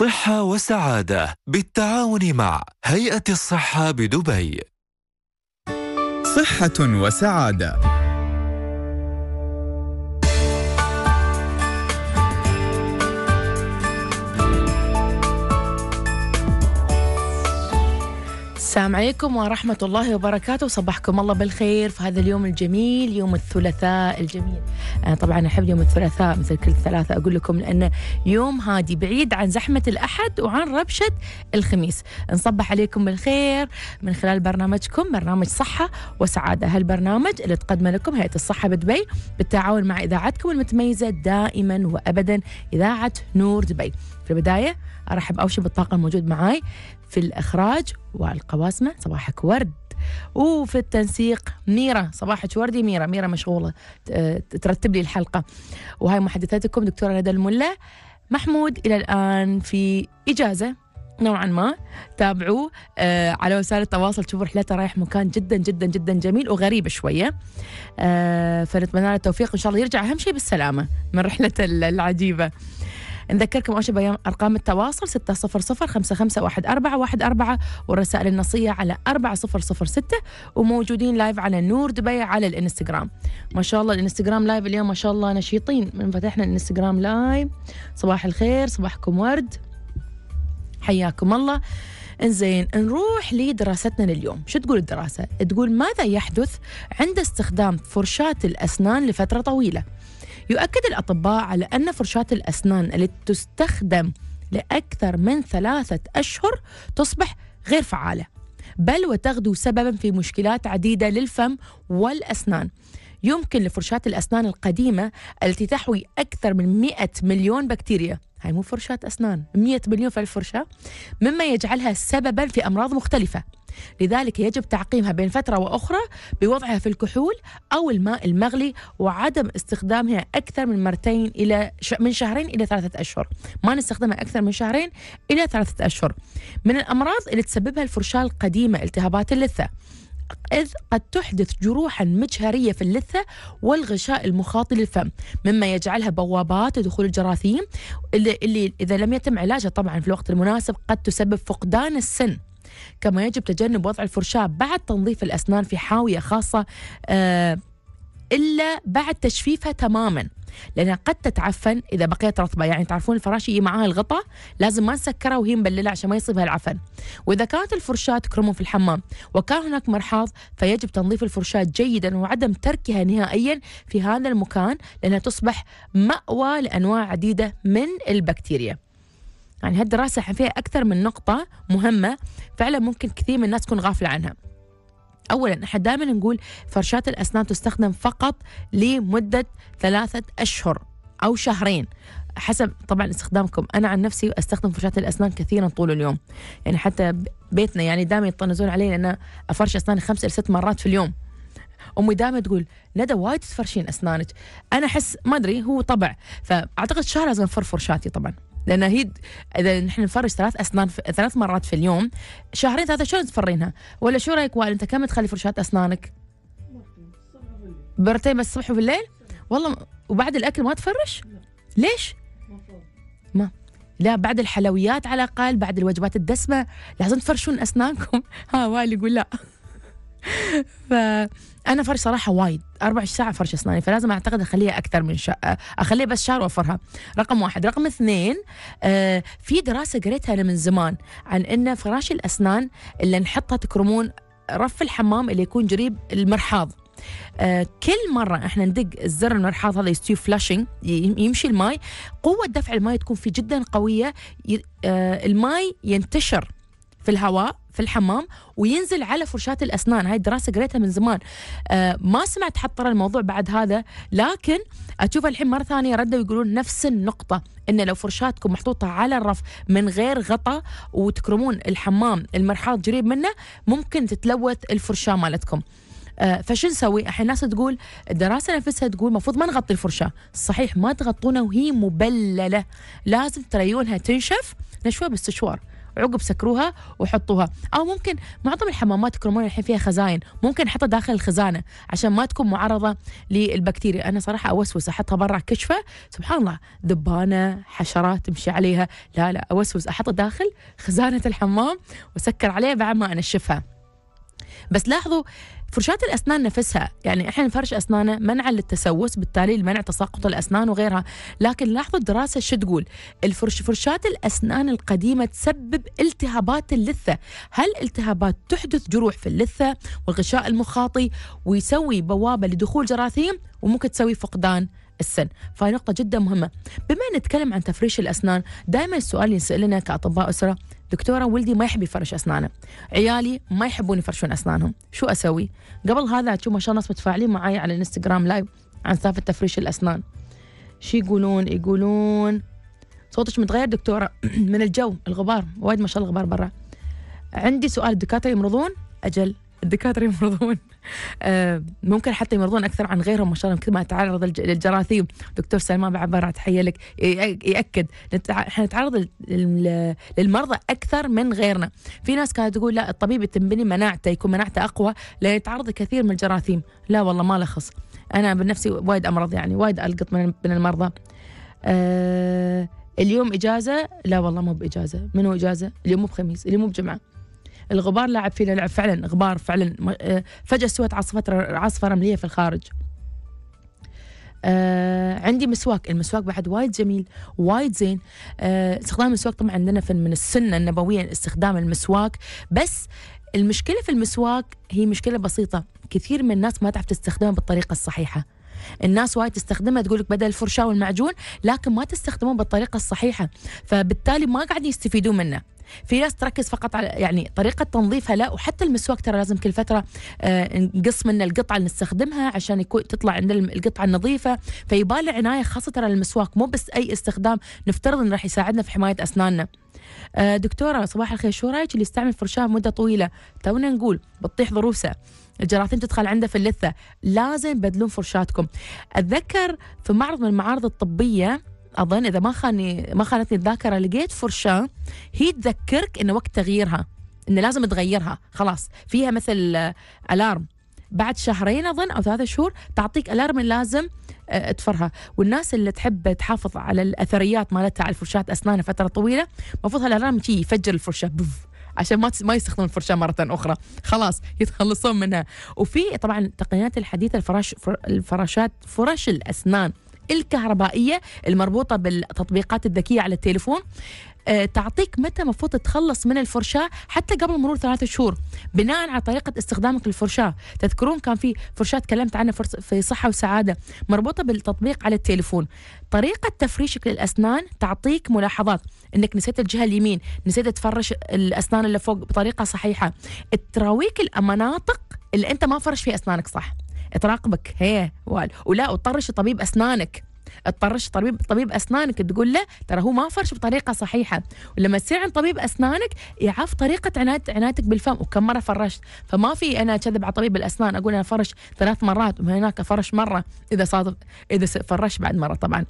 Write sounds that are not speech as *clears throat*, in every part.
صحة وسعادة بالتعاون مع هيئة الصحة بدبي صحة وسعادة السلام عليكم ورحمة الله وبركاته صباحكم الله بالخير في هذا اليوم الجميل يوم الثلاثاء الجميل أنا آه، طبعا أحب يوم الثلاثاء مثل كل ثلاثة أقول لكم لأنه يوم هادي بعيد عن زحمة الأحد وعن ربشة الخميس نصبح عليكم بالخير من خلال برنامجكم برنامج صحة وسعادة هالبرنامج اللي تقدمه لكم هيئة الصحة بدبي بالتعاون مع إذاعتكم المتميزة دائما وأبدا إذاعة نور دبي في البداية ارحب اول شيء بالطاقم الموجود معاي في الاخراج والقواسمه صباحك ورد وفي التنسيق ميرا صباحك وردي ميرا ميرا مشغوله ترتب لي الحلقه وهاي محدثاتكم دكتوره ندى الملا محمود الى الان في اجازه نوعا ما تابعوه آه على وسائل التواصل تشوفوا رحلته رايح مكان جدا جدا جدا جميل وغريب شويه آه فنتمنى له التوفيق وان شاء الله يرجع اهم شيء بالسلامه من رحلته العجيبه نذكركم أول شيء أرقام التواصل 600 5514 والرسائل النصية على 4006 وموجودين لايف على نور دبي على الانستغرام ما شاء الله الانستغرام لايف اليوم ما شاء الله نشيطين من فتحنا الانستغرام لايف صباح الخير صباحكم ورد حياكم الله انزين نروح لدراستنا لليوم شو تقول الدراسة؟ تقول ماذا يحدث عند استخدام فرشاة الأسنان لفترة طويلة يؤكد الأطباء على أن فرشاة الأسنان التي تستخدم لأكثر من ثلاثة أشهر تصبح غير فعالة بل وتغدو سببا في مشكلات عديدة للفم والأسنان يمكن لفرشاة الأسنان القديمة التي تحوي أكثر من 100 مليون بكتيريا هاي مو فرشاة أسنان 100 مليون في الفرشة مما يجعلها سببا في أمراض مختلفة لذلك يجب تعقيمها بين فترة وأخرى بوضعها في الكحول أو الماء المغلي وعدم استخدامها أكثر من مرتين إلى ش... من شهرين إلى ثلاثة أشهر ما نستخدمها أكثر من شهرين إلى ثلاثة أشهر من الأمراض اللي تسببها الفرشاة القديمة التهابات اللثة إذ قد تحدث جروحا مجهرية في اللثة والغشاء المخاطي للفم مما يجعلها بوابات لدخول الجراثيم اللي, اللي إذا لم يتم علاجها طبعا في الوقت المناسب قد تسبب فقدان السن كما يجب تجنب وضع الفرشاة بعد تنظيف الأسنان في حاوية خاصة آه إلا بعد تجفيفها تماما لأنها قد تتعفن إذا بقيت رطبة يعني تعرفون الفراشة معاها الغطاء لازم ما نسكرها وهي مبللة عشان ما يصيبها العفن وإذا كانت الفرشاة تكرمون في الحمام وكان هناك مرحاض فيجب تنظيف الفرشاة جيدا وعدم تركها نهائيا في هذا المكان لأنها تصبح مأوى لأنواع عديدة من البكتيريا يعني هالدراسة فيها أكثر من نقطة مهمة فعلا ممكن كثير من الناس تكون غافلة عنها اولا احنا دائما نقول فرشاه الاسنان تستخدم فقط لمده ثلاثه اشهر او شهرين حسب طبعا استخدامكم انا عن نفسي استخدم فرشاه الاسنان كثيرا طول اليوم يعني حتى بيتنا يعني دائما يطنزون علي لان افرش اسناني خمس الى ست مرات في اليوم امي دائما تقول ندى وايد تفرشين اسنانك انا احس ما ادري هو طبع فاعتقد شهر لازم افر فرشاتي طبعا لان هي اذا نحن نفرش ثلاث اسنان في... ثلاث مرات في اليوم شهرين ثلاثه شلون تفرينها؟ ولا شو رايك وائل انت كم تخلي فرشات اسنانك؟ برتين بس الصبح وبالليل؟ والله وبعد الاكل ما تفرش؟ ليش؟ ما لا بعد الحلويات على الاقل بعد الوجبات الدسمه لازم تفرشون اسنانكم *laughs* ها وائل يقول لا فانا فرش صراحه وايد 24 ساعه فرش اسناني فلازم اعتقد اخليها اكثر من شقه اخليها بس شهر وافرها رقم واحد رقم اثنين آه في دراسه قريتها انا من زمان عن ان فراش الاسنان اللي نحطها تكرمون رف الحمام اللي يكون قريب المرحاض آه كل مرة احنا ندق الزر المرحاض هذا يستوي فلاشنج يمشي الماي قوة دفع الماي تكون فيه جدا قوية آه الماي ينتشر في الهواء في الحمام وينزل على فرشاة الأسنان هاي الدراسة قريتها من زمان آه ما سمعت حتى الموضوع بعد هذا لكن أشوف الحين مرة ثانية ردوا يقولون نفس النقطة إن لو فرشاتكم محطوطة على الرف من غير غطاء وتكرمون الحمام المرحاض قريب منه ممكن تتلوث الفرشاة مالتكم آه، فشو نسوي؟ الحين الناس تقول الدراسه نفسها تقول المفروض ما نغطي الفرشاه صحيح ما تغطونها وهي مبلله، لازم تريونها تنشف نشوها باستشوار، عقب سكروها وحطوها او ممكن معظم الحمامات الكرمونه الحين فيها خزاين ممكن نحطها داخل الخزانه عشان ما تكون معرضه للبكتيريا انا صراحه اوسوس احطها برا كشفه سبحان الله دبانه حشرات تمشي عليها لا لا اوسوس احطها داخل خزانه الحمام واسكر عليها بعد ما انشفها بس لاحظوا فرشاة الأسنان نفسها يعني إحنا نفرش أسناننا منعا للتسوس بالتالي لمنع تساقط الأسنان وغيرها لكن لاحظوا الدراسة شو تقول الفرش فرشاة الأسنان القديمة تسبب التهابات اللثة هل التهابات تحدث جروح في اللثة والغشاء المخاطي ويسوي بوابة لدخول جراثيم وممكن تسوي فقدان السن فهي نقطة جدا مهمة بما نتكلم عن تفريش الأسنان دائما السؤال يسألنا كأطباء أسرة دكتورة ولدي ما يحب يفرش أسنانه عيالي ما يحبون يفرشون أسنانهم شو أسوي قبل هذا تشوف ما شاء الله ناس متفاعلين معي على الانستغرام لايف عن سالفة تفريش الأسنان شو يقولون يقولون صوتك متغير دكتورة *clears throat* من الجو الغبار وايد ما شاء الله غبار برا عندي سؤال الدكاترة يمرضون أجل الدكاترة يمرضون آه، ممكن حتى يمرضون اكثر عن غيرهم ما شاء الله كل ما تعرض للجراثيم دكتور سلمان بعبارة تحيه لك ياكد احنا نتعرض للمرضى اكثر من غيرنا في ناس كانت تقول لا الطبيب تنبني مناعته يكون مناعته اقوى لا يتعرض لكثير من الجراثيم لا والله ما لخص انا بنفسي وايد امرض يعني وايد القط من المرضى أه اليوم اجازه لا والله مو باجازه منو اجازه اليوم مو بخميس اليوم مو بجمعه الغبار لاعب فينا لعب فعلا غبار فعلا آه، فجأة سوت عاصفة عاصفة رملية في الخارج آه عندي مسواك المسواك بعد وايد جميل وايد زين آه استخدام المسواك طبعا عندنا في من السنه النبويه استخدام المسواك بس المشكله في المسواك هي مشكله بسيطه كثير من الناس ما تعرف تستخدمه بالطريقه الصحيحه الناس وايد تستخدمها تقول لك بدل الفرشاه والمعجون لكن ما تستخدمه بالطريقه الصحيحه فبالتالي ما قاعدين يستفيدون منه في ناس تركز فقط على يعني طريقه تنظيفها لا وحتى المسواك ترى لازم كل فتره آه، نقص منه القطعه اللي نستخدمها عشان تطلع عندنا القطعه النظيفه فيبال عنايه خاصه ترى المسواك مو بس اي استخدام نفترض انه راح يساعدنا في حمايه اسناننا آه، دكتوره صباح الخير شو رايك اللي يستعمل فرشاه مده طويله تونا نقول بتطيح ضروسه الجراثيم تدخل عنده في اللثه لازم بدلون فرشاتكم اتذكر في معرض من المعارض الطبيه اظن اذا ما خاني ما خانتني الذاكره لقيت فرشاه هي تذكرك انه وقت تغييرها انه لازم تغيرها خلاص فيها مثل الارم آه، بعد شهرين اظن او ثلاثة شهور تعطيك الارم لازم آه، تفرها والناس اللي تحب تحافظ على الاثريات مالتها على فرشاه اسنانها فتره طويله المفروض هالالارم شي يفجر الفرشاه بف عشان ما ما يستخدمون الفرشاه مره اخرى خلاص يتخلصون منها وفي طبعا التقنيات الحديثه الفراش الفراشات فرش الاسنان الكهربائية المربوطة بالتطبيقات الذكية على التليفون آه، تعطيك متى المفروض تتخلص من الفرشاة حتى قبل مرور ثلاثة شهور بناء على طريقة استخدامك للفرشاة تذكرون كان في فرشاة تكلمت عنها في صحة وسعادة مربوطة بالتطبيق على التليفون طريقة تفريشك للأسنان تعطيك ملاحظات انك نسيت الجهه اليمين نسيت تفرش الاسنان اللي فوق بطريقه صحيحه تراويك المناطق اللي انت ما فرش فيها اسنانك صح تراقبك هي ولا وتطرش طبيب اسنانك تطرش طبيب طبيب اسنانك تقول له ترى هو ما فرش بطريقه صحيحه ولما تصير عند طبيب اسنانك يعرف طريقه عناد عنايتك بالفم وكم مره فرشت فما في انا كذب على طبيب الاسنان اقول انا فرش ثلاث مرات ومن هناك فرش مره اذا صادف اذا فرش بعد مره طبعا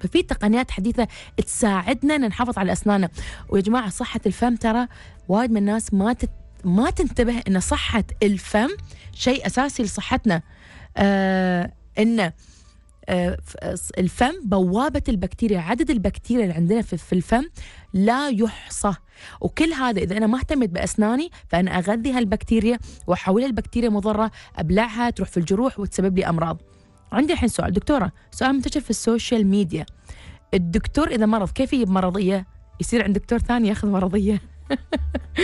ففي تقنيات حديثه تساعدنا نحافظ على اسناننا ويا جماعه صحه الفم ترى وايد من الناس ما تت ما تنتبه ان صحه الفم شيء اساسي لصحتنا آه ان آه الفم بوابة البكتيريا عدد البكتيريا اللي عندنا في الفم لا يحصى وكل هذا إذا أنا ما اهتمت بأسناني فأنا أغذي هالبكتيريا وأحولها لبكتيريا مضرة أبلعها تروح في الجروح وتسبب لي أمراض عندي الحين سؤال دكتورة سؤال منتشر في السوشيال ميديا الدكتور إذا مرض كيف يجيب مرضية يصير عند دكتور ثاني ياخذ مرضية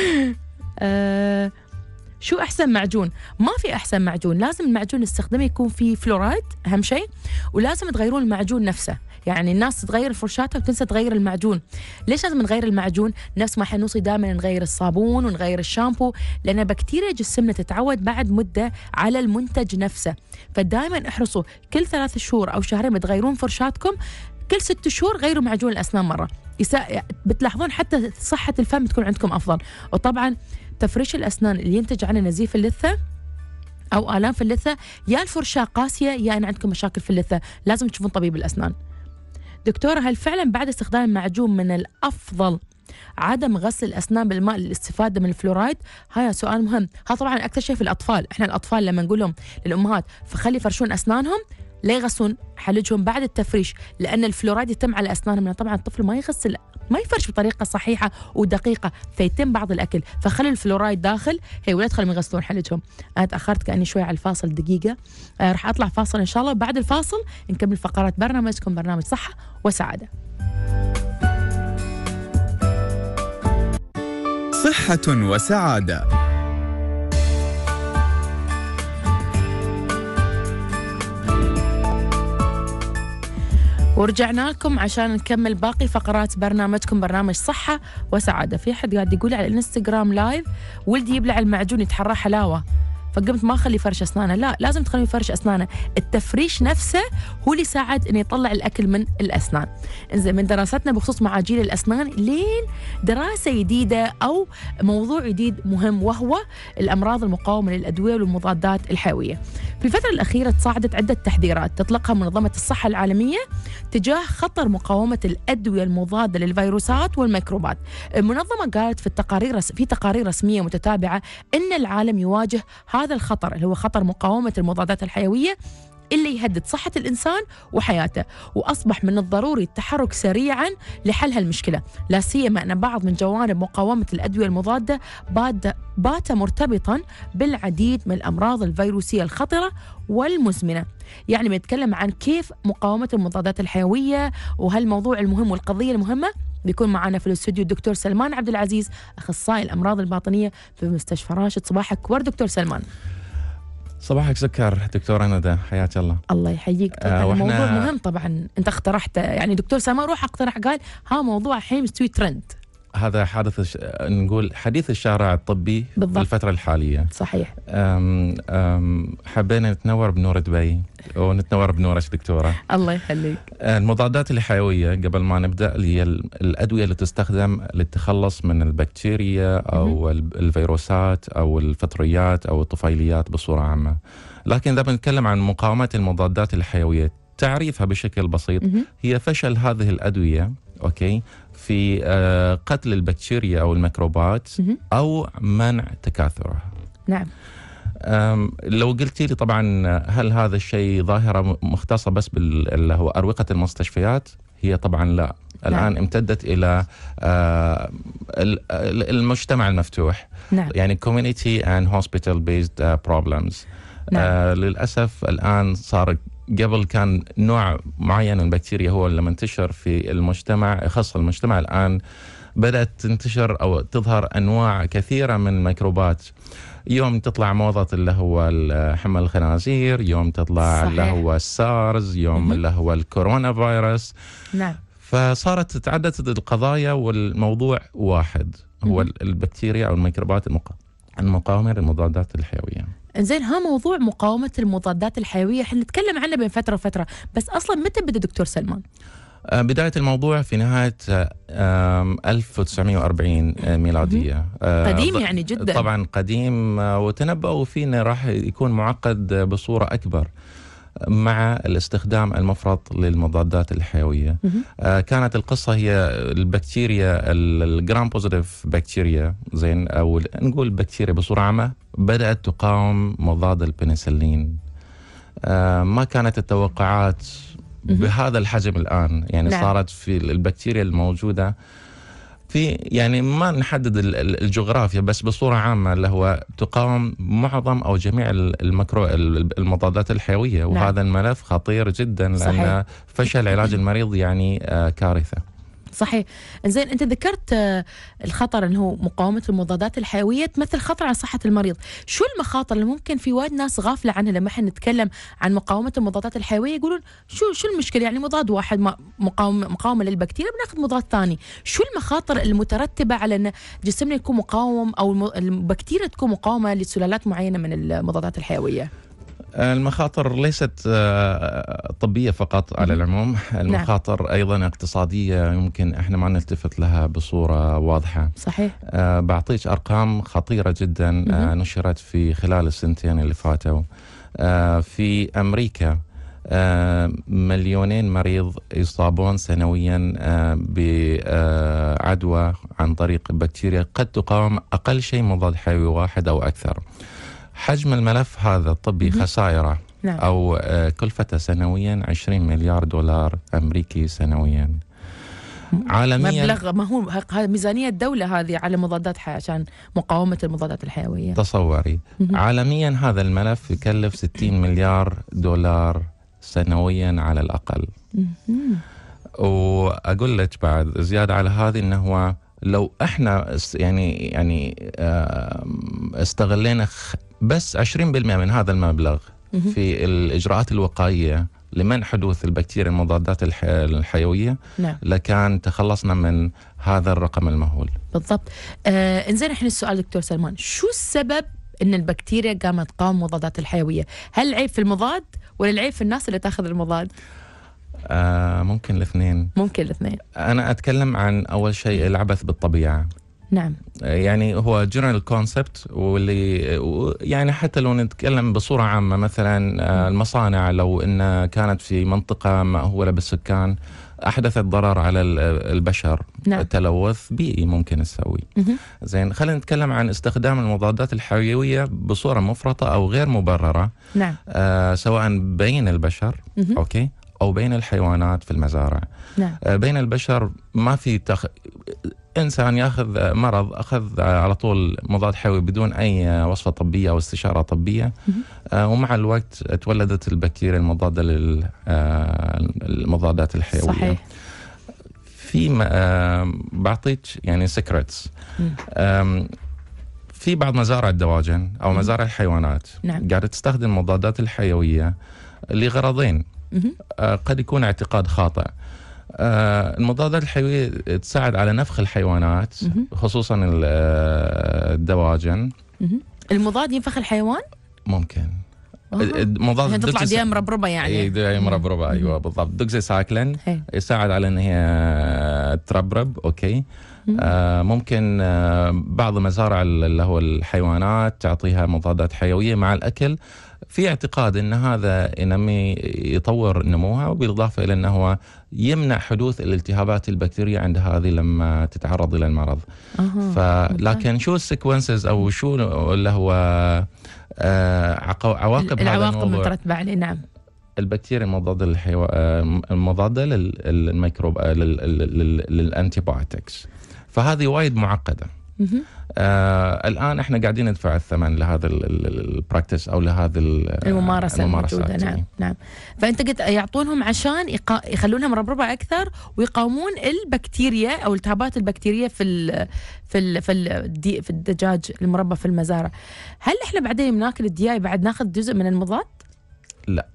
*laughs* آه، شو احسن معجون ما في احسن معجون لازم المعجون اللي يكون فيه فلورايد اهم شيء ولازم تغيرون المعجون نفسه يعني الناس تغير فرشاتها وتنسى تغير المعجون ليش لازم نغير المعجون نفس ما حنوصي دائما نغير الصابون ونغير الشامبو لان بكتيريا جسمنا تتعود بعد مده على المنتج نفسه فدائما احرصوا كل ثلاث شهور او شهرين بتغيرون فرشاتكم كل ست شهور غيروا معجون الاسنان مره يسا... بتلاحظون حتى صحه الفم تكون عندكم افضل وطبعا تفريش الاسنان اللي ينتج عنه نزيف اللثه او الام في اللثه يا الفرشاه قاسيه يا ان عندكم مشاكل في اللثه لازم تشوفون طبيب الاسنان دكتورة هل فعلا بعد استخدام المعجون من الافضل عدم غسل الاسنان بالماء للاستفاده من الفلورايد هذا سؤال مهم هذا طبعا اكثر شيء في الاطفال احنا الاطفال لما نقول لهم للامهات فخلي يفرشون اسنانهم لا يغسلون حلجهم بعد التفريش لأن الفلورايد يتم على أسنانهم طبعا الطفل ما يغسل ما يفرش بطريقة صحيحة ودقيقة فيتم بعض الأكل فخلي الفلورايد داخل هي ولا تخليهم يغسلون حلجهم أنا تأخرت كأني شوي على الفاصل دقيقة آه راح أطلع فاصل إن شاء الله بعد الفاصل نكمل فقرات برنامجكم برنامج صحة وسعادة صحة وسعادة ورجعنا لكم عشان نكمل باقي فقرات برنامجكم برنامج صحة وسعادة في حد قاعد يقول على الانستغرام لايف ولدي يبلع المعجون يتحرى حلاوة فقمت ما اخلي فرش اسنانه لا لازم تخلي فرش اسنانه التفريش نفسه هو اللي ساعد انه يطلع الاكل من الاسنان انزين من دراستنا بخصوص معاجيل الاسنان لين دراسه جديده او موضوع جديد مهم وهو الامراض المقاومه للادويه والمضادات الحيويه في الفتره الاخيره تصاعدت عده تحذيرات تطلقها منظمه الصحه العالميه تجاه خطر مقاومه الادويه المضاده للفيروسات والميكروبات المنظمه قالت في التقارير في تقارير رسميه متتابعه ان العالم يواجه هذا الخطر اللي هو خطر مقاومه المضادات الحيويه اللي يهدد صحة الإنسان وحياته وأصبح من الضروري التحرك سريعا لحل هالمشكلة لا سيما أن بعض من جوانب مقاومة الأدوية المضادة بات مرتبطا بالعديد من الأمراض الفيروسية الخطرة والمزمنة يعني بنتكلم عن كيف مقاومة المضادات الحيوية وهالموضوع المهم والقضية المهمة بيكون معنا في الاستوديو الدكتور سلمان عبد العزيز اخصائي الامراض الباطنيه في مستشفى راشد صباحك ورد دكتور سلمان صباحك سكر دكتوره ندى حياك الله الله يحييك آه موضوع مهم طبعا انت اقترحته يعني دكتور سلمان روح اقترح قال ها موضوع ستوي ترند هذا حادث آه، نقول حديث الشارع الطبي بالضبط. بالفترة الحالية صحيح أم أم حبينا نتنور بنور دبي ونتنور بنورك دكتورة الله يخليك آه، المضادات الحيوية قبل ما نبدأ هي الأدوية اللي تستخدم للتخلص من البكتيريا أو الفيروسات أو الفطريات أو الطفيليات بصورة عامة لكن إذا بنتكلم عن مقاومة المضادات الحيوية تعريفها بشكل بسيط هي فشل هذه الأدوية اوكي في آه، قتل البكتيريا او الميكروبات او منع تكاثرها. نعم. لو قلتي لي طبعا هل هذا الشيء ظاهره مختصه بس بال هو اروقه المستشفيات؟ هي طبعا لا نعم. الان امتدت الى آه، المجتمع المفتوح نعم. يعني community and hospital based آه، problems نعم. للاسف الان صار قبل كان نوع معين من البكتيريا هو اللي منتشر في المجتمع خاصة المجتمع الآن بدأت تنتشر أو تظهر أنواع كثيرة من الميكروبات يوم تطلع موضة اللي هو حمى الخنازير يوم تطلع صحيح. اللي هو السارز يوم اللي هو الكورونا فيروس نعم فصارت تعددت القضايا والموضوع واحد هو البكتيريا أو الميكروبات المقاومة للمضادات الحيوية زين ها موضوع مقاومه المضادات الحيويه احنا نتكلم عنه بين فتره وفتره بس اصلا متى بدا دكتور سلمان آه، بداية الموضوع في نهاية 1940 آه، ميلادية آه، قديم يعني جدا طبعا قديم وتنبأوا فيه راح يكون معقد بصورة أكبر مع الاستخدام المفرط للمضادات الحيويه آه كانت القصه هي البكتيريا الجرام بوزيتيف بكتيريا زين او نقول بكتيريا بصوره عامه بدات تقاوم مضاد البنسلين آه ما كانت التوقعات بهذا الحجم الان يعني نعم. صارت في البكتيريا الموجوده في يعني ما نحدد الجغرافيا بس بصوره عامه اللي هو تقاوم معظم او جميع المكرو المضادات الحيويه نعم. وهذا الملف خطير جدا لان فشل علاج المريض يعني آه، كارثه صحيح زين انت ذكرت آه، الخطر انه مقاومه المضادات الحيويه تمثل خطر على صحه المريض شو المخاطر اللي ممكن في وايد ناس غافله عنها لما احنا نتكلم عن مقاومه المضادات الحيويه يقولون شو شو المشكله يعني مضاد واحد مقاومه مقاومه للبكتيريا بناخذ مضاد ثاني شو المخاطر المترتبه على ان جسمنا يكون مقاوم او البكتيريا تكون مقاومه لسلالات معينه من المضادات الحيويه المخاطر ليست آه، طبية فقط على العموم نعم. المخاطر نعم. أيضا اقتصادية يمكن إحنا ما نلتفت لها بصورة واضحة صحيح آه، بعطيك أرقام خطيرة جدا آه، نشرت في خلال السنتين اللي فاتوا في أمريكا مليونين مريض يصابون سنويا بعدوى عن طريق بكتيريا قد تقاوم أقل شيء مضاد حيوي واحد أو أكثر حجم الملف هذا الطبي خسائره نعم. أو آه، كلفته سنويا 20 مليار دولار أمريكي سنويا عالميا مبلغ ما هو ميزانية الدولة هذه على مضادات حياة عشان مقاومة المضادات الحيوية تصوري عالميا هذا الملف يكلف 60 مليار دولار سنويا على الأقل وأقول لك بعد زيادة على هذه أنه هو لو احنا يعني يعني استغلينا بس 20% من هذا المبلغ في الاجراءات الوقائيه لمنع حدوث البكتيريا المضادات الحيويه نعم. لكان تخلصنا من هذا الرقم المهول بالضبط آه انزين احنا السؤال دكتور سلمان شو السبب ان البكتيريا قامت تقاوم مضادات الحيويه هل العيب في المضاد ولا العيب في الناس اللي تاخذ المضاد آه، ممكن الاثنين ممكن الاثنين انا اتكلم عن اول شيء العبث بالطبيعه نعم يعني هو جنرال كونسبت واللي يعني حتى لو نتكلم بصوره عامه مثلا آه، المصانع لو ان كانت في منطقه مأهوله بالسكان احدثت ضرر على البشر نعم. تلوث بيئي ممكن نسوي زين خلينا نتكلم عن استخدام المضادات الحيويه بصوره مفرطه او غير مبرره نعم. آه سواء بين البشر مه. اوكي او بين الحيوانات في المزارع نعم. آه، بين البشر ما في تخ... انسان ياخذ مرض اخذ على طول مضاد حيوي بدون اي وصفه طبيه او استشاره طبيه آه، ومع الوقت تولدت البكتيريا المضاده للمضادات آه، الحيويه صحيح. في بعطيك يعني سكرتس في بعض مزارع الدواجن او مزارع الحيوانات نعم. قاعده تستخدم المضادات الحيويه لغرضين آه، قد يكون اعتقاد خاطئ آه، المضادات الحيوية تساعد على نفخ الحيوانات خصوصا آه، الدواجن المضاد ينفخ الحيوان؟ ممكن مضاد يعني تطلع دقيقة مربربة يعني اي دقيقة مربربة ايوه بالضبط دوكزي سايكلين يساعد على ان هي تربرب اوكي آه ممكن آه بعض مزارع اللي هو الحيوانات تعطيها مضادات حيوية مع الاكل في اعتقاد ان هذا ينمي يطور نموها وبالاضافه الى انه هو يمنع حدوث الالتهابات البكتيريه عند هذه لما تتعرض الى المرض. لكن شو السيكونسز او شو اللي هو آه، عواقب هذا العواقب المترتبه عليه نعم. البكتيريا مضاده للحيو... آه، مضاده للميكروب آه، للانتي فهذه وايد معقده. آه الان احنا قاعدين ندفع الثمن لهذا البراكتس او لهذا آه، الممارسه الموجوده نعم إيه. نعم فانت قلت يعطونهم عشان يقا... يخلونها مربربه اكثر ويقاومون البكتيريا او التهابات البكتيريه في ال... في ال... في ال... في الدجاج المربى في المزارع هل احنا بعدين بناكل الدياي بعد ناخذ جزء من المضاد لا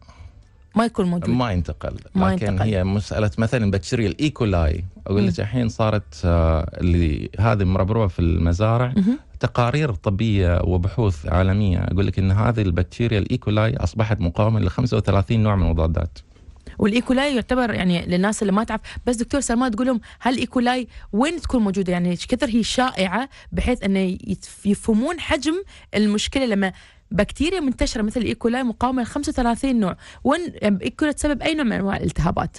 ما يكون موجود ما ينتقل ما لكن ينتقل. هي مساله مثلا بكتيريا الايكولاي اقول لك الحين صارت آه، اللي هذه مربروه في المزارع م. تقارير طبيه وبحوث عالميه اقول لك ان هذه البكتيريا الايكولاي اصبحت مقاومه ل 35 نوع من المضادات والايكولاي يعتبر يعني للناس اللي ما تعرف بس دكتور سلمان تقول لهم هل الايكولاي وين تكون موجوده يعني كثر هي شائعه بحيث انه يفهمون حجم المشكله لما بكتيريا منتشره مثل الايكولاي مقاومه ل 35 نوع وين يعني ايكولاي تسبب اي نوع من انواع الالتهابات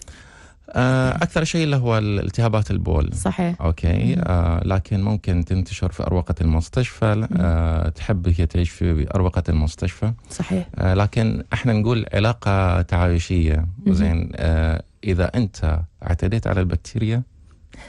آه، اكثر شيء اللي هو التهابات البول صحيح اوكي آه لكن ممكن تنتشر في اروقه المستشفى آه تحب هي تعيش في اروقه المستشفى صحيح آه لكن احنا نقول علاقه تعايشيه زين آه اذا انت اعتديت على البكتيريا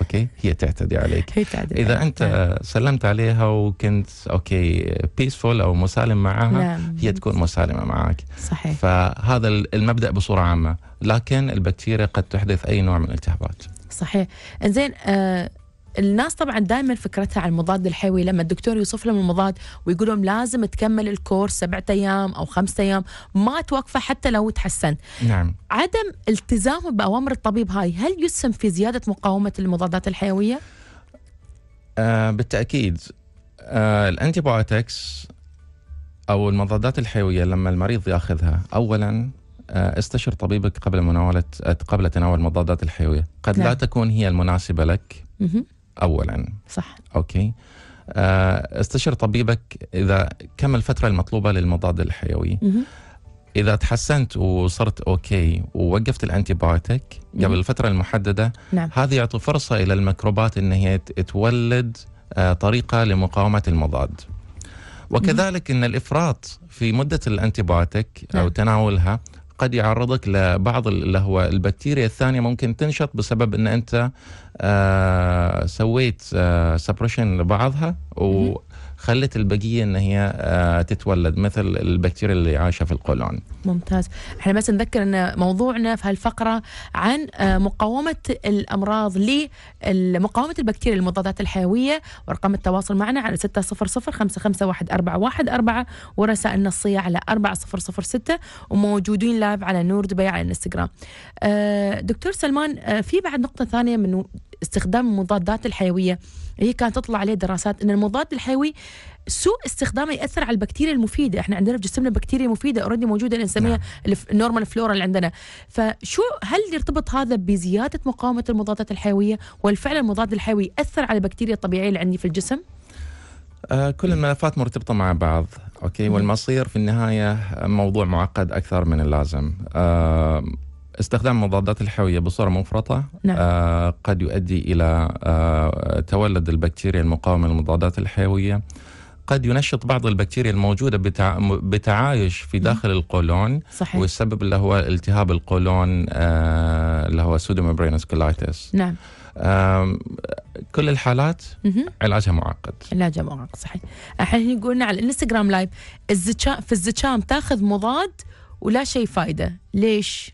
اوكي هي تعتدي عليك هي تعتدي اذا انت نعم. سلمت عليها وكنت اوكي بيسفول او مسالم معها نعم. هي تكون مسالمه معك صحيح فهذا المبدا بصوره عامه لكن البكتيريا قد تحدث اي نوع من الالتهابات صحيح انزين آه الناس طبعا دائما فكرتها عن المضاد الحيوي لما الدكتور يوصف لهم المضاد ويقول لهم لازم تكمل الكورس سبعة ايام او خمسة ايام ما توقفه حتى لو تحسنت نعم عدم التزامه باوامر الطبيب هاي هل يسهم في زياده مقاومه المضادات الحيويه؟ آه بالتاكيد آه الانتي بايوتكس او المضادات الحيويه لما المريض ياخذها اولا آه، استشر طبيبك قبل مناولة قبل تناول المضادات الحيوية قد نعم. لا تكون هي المناسبة لك اولا صح اوكي آه، استشر طبيبك اذا كم الفتره المطلوبه للمضاد الحيوي مه. اذا تحسنت وصرت اوكي ووقفت الانتي بايوتيك قبل الفتره المحدده نعم. هذه يعطي فرصه الى الميكروبات ان هي تولد آه، طريقه لمقاومه المضاد وكذلك ان الافراط في مده الانتي بايوتيك او نعم. تناولها قد يعرضك لبعض اللي هو البكتيريا الثانيه ممكن تنشط بسبب ان انت آه سويت آه سبريشن لبعضها و خلت البقيه ان هي آه، تتولد مثل البكتيريا اللي عايشه في القولون. ممتاز، احنا بس نذكر ان موضوعنا في هالفقره عن آه، مقاومه الامراض لمقاومه البكتيريا المضادات الحيويه ورقم التواصل معنا على 600 ورسائل نصيه على 4006 وموجودين لايف على نور دبي على الانستغرام. آه، دكتور سلمان في بعد نقطه ثانيه من استخدام المضادات الحيويه هي كانت تطلع عليه دراسات ان المضاد الحيوي سوء استخدامه ياثر على البكتيريا المفيده احنا عندنا في جسمنا بكتيريا مفيده اوريدي موجوده اللي نسميها النورمال فلورا اللي عندنا فشو هل يرتبط هذا بزياده مقاومه المضادات الحيويه والفعل المضاد الحيوي ياثر على البكتيريا الطبيعيه اللي عندي في الجسم آه كل الملفات مرتبطه مع بعض اوكي والمصير في النهايه موضوع معقد اكثر من اللازم آه استخدام مضادات الحيوية بصورة مفرطة نعم. آه قد يؤدي إلى آه تولد البكتيريا المقاومة للمضادات الحيوية قد ينشط بعض البكتيريا الموجودة بتع... بتعايش في داخل القولون صحيح. والسبب اللي هو التهاب القولون آه اللي هو سودومبرينس كولايتس نعم كل الحالات علاجها معقد علاجها معقد صحيح الحين يقولنا على الانستغرام لايف الزكام في الزكام تاخذ مضاد ولا شيء فايده ليش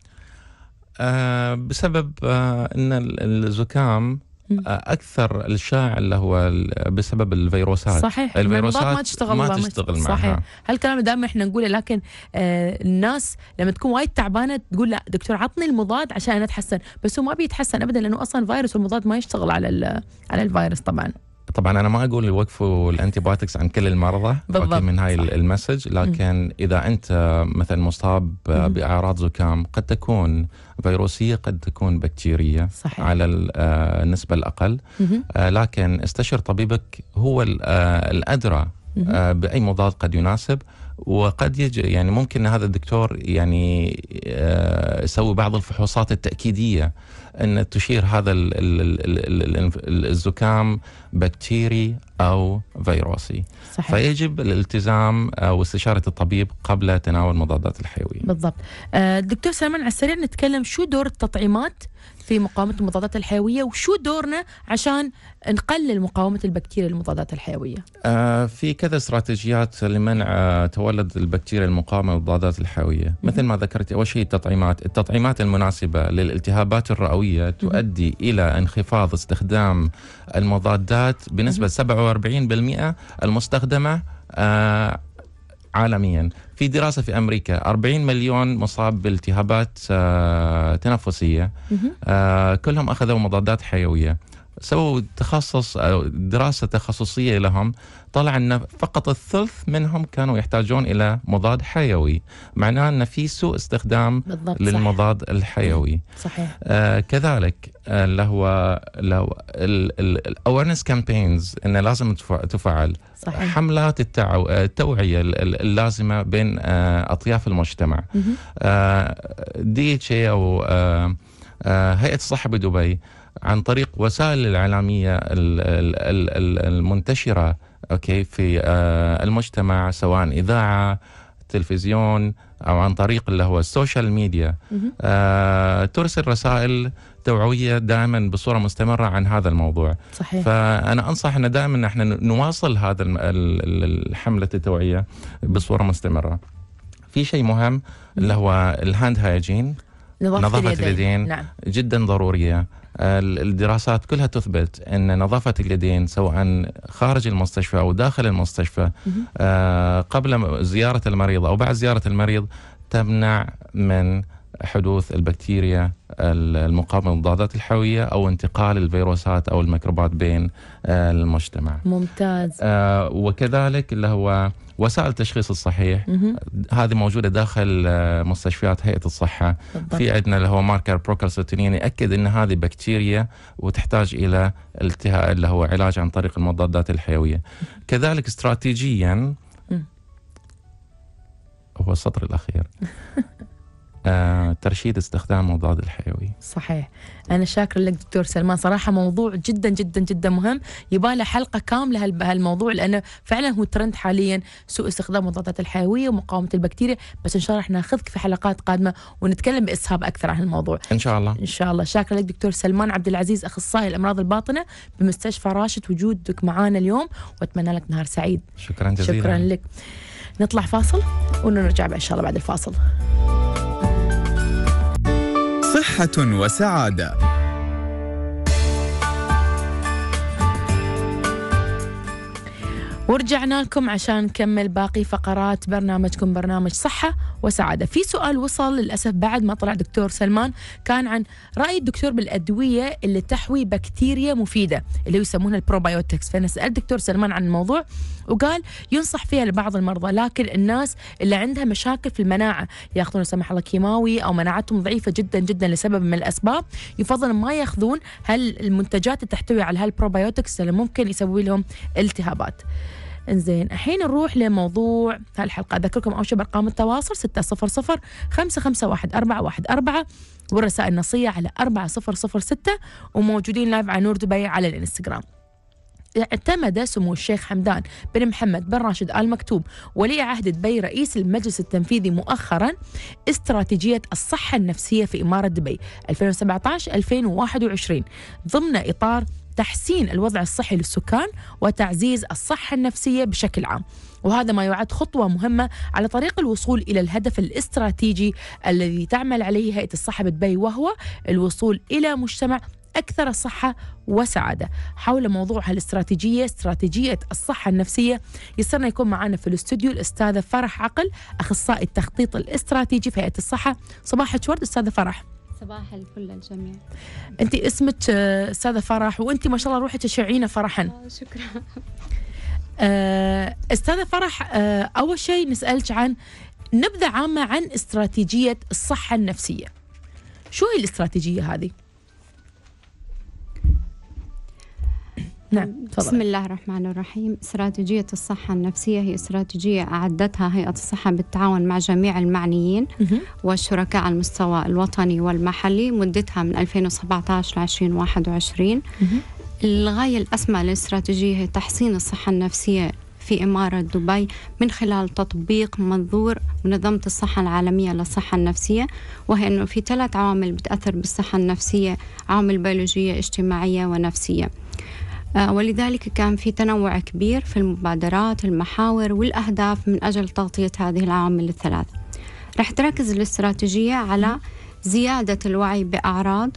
آه، بسبب آه، ان الزكام آه، اكثر الشائع اللي هو بسبب الفيروسات صحيح يعني الفيروسات ما تشتغل ما تشتغل معها صحيح هالكلام دائما احنا نقوله لكن آه الناس لما تكون وايد تعبانه تقول لا دكتور عطني المضاد عشان انا اتحسن بس هو ما بيتحسن ابدا لانه اصلا فيروس والمضاد ما يشتغل على على الفيروس طبعا طبعا انا ما اقول وقفوا الانتيبايوتكس عن كل المرضى بالضبط. اوكي من هاي صح. المسج لكن م. اذا انت مثلا مصاب باعراض زكام قد تكون فيروسيه قد تكون بكتيريه صحيح. على النسبه آه، الاقل م. آه، لكن استشر طبيبك هو آه، الادرى م. باي مضاد قد يناسب وقد يجي يعني ممكن هذا الدكتور يعني يسوي بعض الفحوصات التاكيديه أن تشير هذا الزكام بكتيري أو فيروسي صحيح. فيجب الالتزام او استشاره الطبيب قبل تناول مضادات الحيوية بالضبط آه، دكتور سلمان على السريع نتكلم شو دور التطعيمات في مقاومه المضادات الحيويه وشو دورنا عشان نقلل مقاومه البكتيريا للمضادات الحيويه؟ آه في كذا استراتيجيات لمنع آه تولد البكتيريا المقاومه للمضادات الحيويه، مثل ما ذكرت اول شيء التطعيمات، التطعيمات المناسبه للالتهابات الرئويه تؤدي الى انخفاض استخدام المضادات بنسبه 47% المستخدمه آه عالميا في دراسه في امريكا 40 مليون مصاب بالتهابات آه، تنفسيه آه، كلهم اخذوا مضادات حيويه سووا تخصص أو دراسة تخصصية لهم طلع أن فقط الثلث منهم كانوا يحتاجون إلى مضاد حيوي معناه أن في سوء استخدام بالضبط للمضاد صحيح. الحيوي صحيح آه كذلك آه، اللي آه هو لو الاويرنس كامبينز انه لازم تفعل صحيح. حملات التعو... آه، التوعيه اللازمه بين آه اطياف المجتمع آه دي اتش او آه آه، هيئه الصحه بدبي عن طريق وسائل الاعلاميه المنتشره اوكي في آه، المجتمع سواء اذاعه تلفزيون او عن طريق اللي هو السوشيال ميديا آه، ترسل رسائل توعويه دائما بصوره مستمره عن هذا الموضوع صحيح. فانا انصح ان دائما احنا نواصل هذا الحمله التوعيه بصوره مستمره في شيء مهم اللي هو الهاند هايجين نظافة اليدين, اليدين نعم. جدا ضرورية الدراسات كلها تثبت أن نظافة اليدين سواء خارج المستشفى أو داخل المستشفى آه، قبل زيارة المريض أو بعد زيارة المريض تمنع من حدوث البكتيريا المقاومه للضادات الحيويه او انتقال الفيروسات او الميكروبات بين آه، المجتمع. ممتاز. آه، وكذلك اللي هو وسائل التشخيص الصحيح هذه موجوده داخل آه، مستشفيات هيئه الصحه بالضبط. في عندنا اللي هو ماركر بروكالسيتونين ياكد ان هذه بكتيريا وتحتاج الى التهاء اللي هو علاج عن طريق المضادات الحيويه كذلك استراتيجيا هو السطر الاخير *laughs* آه، ترشيد استخدام مضاد الحيوي صحيح انا شاكر لك دكتور سلمان صراحه موضوع جدا جدا جدا مهم يباله حلقه كامله هالموضوع لانه فعلا هو ترند حاليا سوء استخدام مضادات الحيويه ومقاومه البكتيريا بس ان شاء الله راح ناخذك في حلقات قادمه ونتكلم باسهاب اكثر عن الموضوع ان شاء الله ان شاء الله شاكر لك دكتور سلمان عبد العزيز اخصائي الامراض الباطنه بمستشفى راشد وجودك معانا اليوم واتمنى لك نهار سعيد شكرا جزيلا شكرا لك نطلع فاصل ونرجع ان شاء الله بعد الفاصل صحة وسعادة. ورجعنا لكم عشان نكمل باقي فقرات برنامجكم برنامج صحة وسعادة في سؤال وصل للأسف بعد ما طلع دكتور سلمان كان عن رأي الدكتور بالأدوية اللي تحوي بكتيريا مفيدة اللي يسمونها البروبايوتكس فأنا سألت دكتور سلمان عن الموضوع وقال ينصح فيها لبعض المرضى لكن الناس اللي عندها مشاكل في المناعة ياخذون سمح الله كيماوي أو مناعتهم ضعيفة جدا جدا لسبب من الأسباب يفضل ما ياخذون هالمنتجات اللي تحتوي على هالبروبايوتكس اللي ممكن يسوي لهم التهابات انزين الحين نروح لموضوع هالحلقة أذكركم أول شيء بأرقام التواصل 600 551 414 والرسائل النصية على 4006 وموجودين لايف على نور دبي على الانستغرام اعتمد سمو الشيخ حمدان بن محمد بن راشد آل مكتوب ولي عهد دبي رئيس المجلس التنفيذي مؤخرا استراتيجية الصحة النفسية في إمارة دبي 2017-2021 ضمن إطار تحسين الوضع الصحي للسكان وتعزيز الصحة النفسية بشكل عام وهذا ما يعد خطوة مهمة على طريق الوصول إلى الهدف الاستراتيجي الذي تعمل عليه هيئة الصحة بدبي وهو الوصول إلى مجتمع أكثر صحة وسعادة حول موضوع هالاستراتيجية استراتيجية الصحة النفسية يسرنا يكون معنا في الاستوديو الأستاذة فرح عقل أخصائي التخطيط الاستراتيجي في هيئة الصحة صباح ورد أستاذة فرح صباح الفل الجميع انت اسمك آه، استاذه فرح وانت ما شاء الله روحك تشعينا فرحا آه، شكرا آه، استاذه فرح اول شيء نسالك عن نبذه عامه عن استراتيجيه الصحه النفسيه شو هي الاستراتيجيه هذه نعم تفضل. بسم الله الرحمن الرحيم استراتيجية الصحة النفسية هي استراتيجية أعدتها هيئة الصحة بالتعاون مع جميع المعنيين والشركاء على المستوى الوطني والمحلي مدتها من 2017 ل 2021 الغاية الأسمى للاستراتيجية هي تحسين الصحة النفسية في إمارة دبي من خلال تطبيق منظور منظمة الصحة العالمية للصحة النفسية وهي أنه في ثلاث عوامل بتأثر بالصحة النفسية عوامل بيولوجية اجتماعية ونفسية آه، ولذلك كان في تنوع كبير في المبادرات المحاور والأهداف من أجل تغطية هذه العوامل الثلاث رح تركز الاستراتيجية على زيادة الوعي بأعراض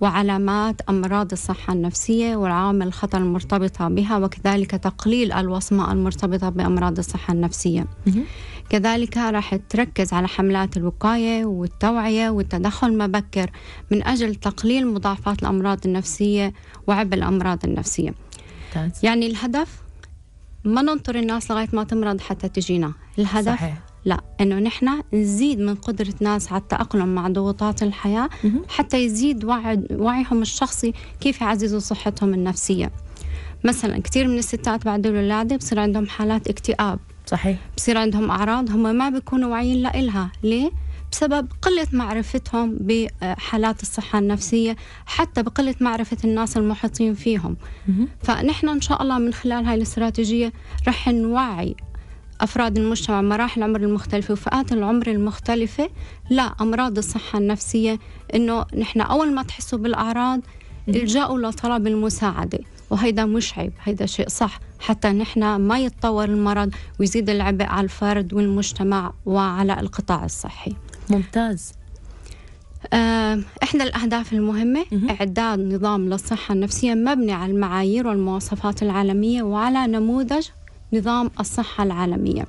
وعلامات أمراض الصحة النفسية والعوامل الخطر المرتبطة بها وكذلك تقليل الوصمة المرتبطة بأمراض الصحة النفسية كذلك راح تركز على حملات الوقاية والتوعية والتدخل المبكر من أجل تقليل مضاعفات الأمراض النفسية وعبء الأمراض النفسية ممتاز. يعني الهدف ما ننطر الناس لغاية ما تمرض حتى تجينا الهدف صحيح. لا انه نحن نزيد من قدره ناس على التاقلم مع ضغوطات الحياه حتى يزيد وعيهم الشخصي كيف يعززوا صحتهم النفسيه مثلا كثير من الستات بعد الولاده بصير عندهم حالات اكتئاب صحيح بصير عندهم أعراض هم ما بيكونوا واعيين لها ليه؟ بسبب قلة معرفتهم بحالات الصحة النفسية حتى بقلة معرفة الناس المحيطين فيهم فنحن إن شاء الله من خلال هاي الاستراتيجية رح نوعي أفراد المجتمع مراحل العمر المختلفة وفئات العمر المختلفة لا أمراض الصحة النفسية إنه نحن أول ما تحسوا بالأعراض الجأوا لطلب المساعدة وهيدا مش عيب هيدا شيء صح حتى نحن ما يتطور المرض ويزيد العبء على الفرد والمجتمع وعلى القطاع الصحي ممتاز آه، إحدى الأهداف المهمة إعداد نظام للصحة النفسية مبني على المعايير والمواصفات العالمية وعلى نموذج نظام الصحة العالمية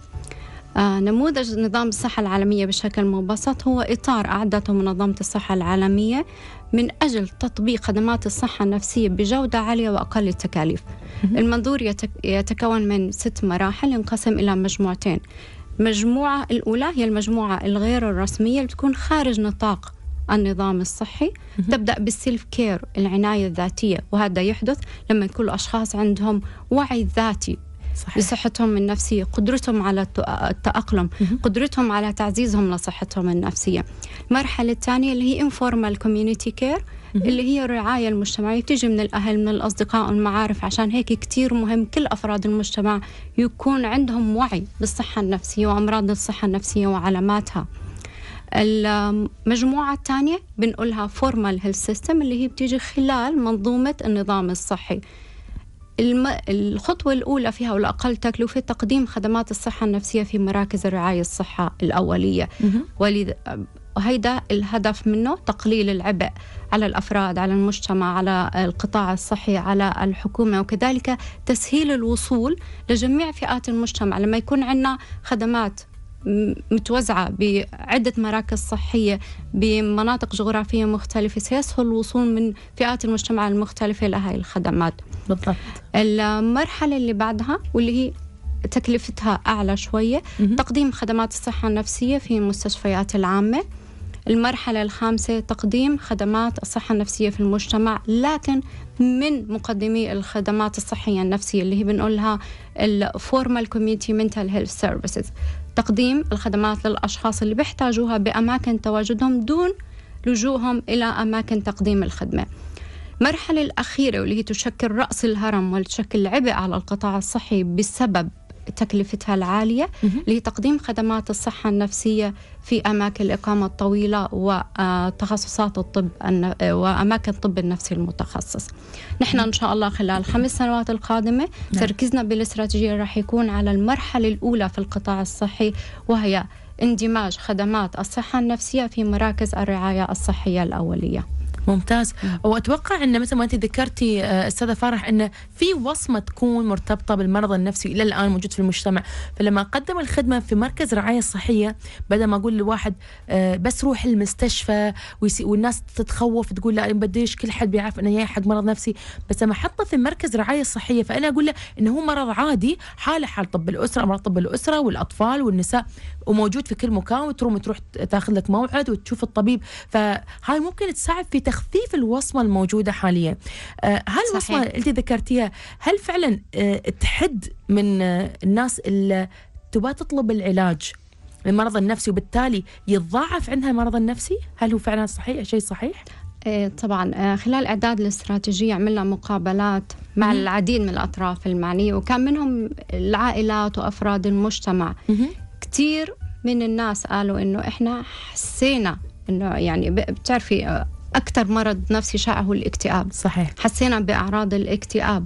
آه، نموذج نظام الصحة العالمية بشكل مبسط هو إطار أعدته منظمة الصحة العالمية من أجل تطبيق خدمات الصحة النفسية بجودة عالية وأقل التكاليف المنظور يتكون من ست مراحل ينقسم إلى مجموعتين المجموعة الأولى هي المجموعة الغير الرسمية اللي تكون خارج نطاق النظام الصحي تبدأ بالسيلف كير العناية الذاتية وهذا يحدث لما يكون الأشخاص عندهم وعي ذاتي صحيح. لصحتهم النفسية قدرتهم على التأقلم قدرتهم على تعزيزهم لصحتهم النفسية المرحلة الثانية اللي هي informal community care اللي هي الرعاية المجتمعية بتيجي من الأهل من الأصدقاء والمعارف عشان هيك كتير مهم كل أفراد المجتمع يكون عندهم وعي بالصحة النفسية وأمراض الصحة النفسية وعلاماتها المجموعة الثانية بنقولها فورمال health سيستم اللي هي بتيجي خلال منظومة النظام الصحي الخطوة الأولى فيها والأقل تكلفة تقديم خدمات الصحة النفسية في مراكز الرعاية الصحة الأولية ولذا وهيدا الهدف منه تقليل العبء على الافراد على المجتمع على القطاع الصحي على الحكومه وكذلك تسهيل الوصول لجميع فئات المجتمع لما يكون عندنا خدمات متوزعة بعدة مراكز صحية بمناطق جغرافية مختلفة سيسهل الوصول من فئات المجتمع المختلفة لهذه الخدمات بالضبط المرحلة اللي بعدها واللي هي تكلفتها أعلى شوية تقديم خدمات الصحة النفسية في المستشفيات العامة المرحلة الخامسة تقديم خدمات الصحة النفسية في المجتمع لكن من مقدمي الخدمات الصحية النفسية اللي هي بنقولها الفورمال كوميونتي منتال هيلث سيرفيسز تقديم الخدمات للأشخاص اللي بيحتاجوها بأماكن تواجدهم دون لجوءهم إلى أماكن تقديم الخدمة المرحلة الأخيرة واللي هي تشكل رأس الهرم وتشكل عبء على القطاع الصحي بسبب تكلفتها العالية لتقديم خدمات الصحة النفسية في أماكن الإقامة الطويلة وتخصصات الطب وأماكن الطب النفسي المتخصص نحن إن شاء الله خلال خمس سنوات القادمة نعم. تركيزنا بالاستراتيجية راح يكون على المرحلة الأولى في القطاع الصحي وهي اندماج خدمات الصحة النفسية في مراكز الرعاية الصحية الأولية ممتاز واتوقع ان مثل ما انت ذكرتي آه، استاذه فرح ان في وصمه تكون مرتبطه بالمرض النفسي الى الان موجود في المجتمع فلما اقدم الخدمه في مركز رعايه صحيه بدل ما اقول لواحد آه، بس روح المستشفى والناس تتخوف تقول لا بديش كل حد بيعرف انه جاي حق مرض نفسي بس لما احطه في مركز رعايه صحيه فانا اقول له انه هو مرض عادي حاله حال طب الاسره مرض طب الاسره والاطفال والنساء وموجود في كل مكان وتروم تروح تاخذ لك موعد وتشوف الطبيب فهاي ممكن تساعد في تخ تخفيف الوصمه الموجوده حاليا آه، هل الوصمه اللي ذكرتيها هل فعلا آه، تحد من آه، الناس اللي تبغى تطلب العلاج المرض النفسي وبالتالي يتضاعف عندها المرض النفسي هل هو فعلا صحيح شيء صحيح إيه، طبعا خلال اعداد الاستراتيجيه عملنا مقابلات مع العديد من الاطراف المعنيه وكان منهم العائلات وافراد المجتمع كثير من الناس قالوا انه احنا حسينا انه يعني بتعرفي أكثر مرض نفسي شائع هو الاكتئاب صحيح حسينا بأعراض الاكتئاب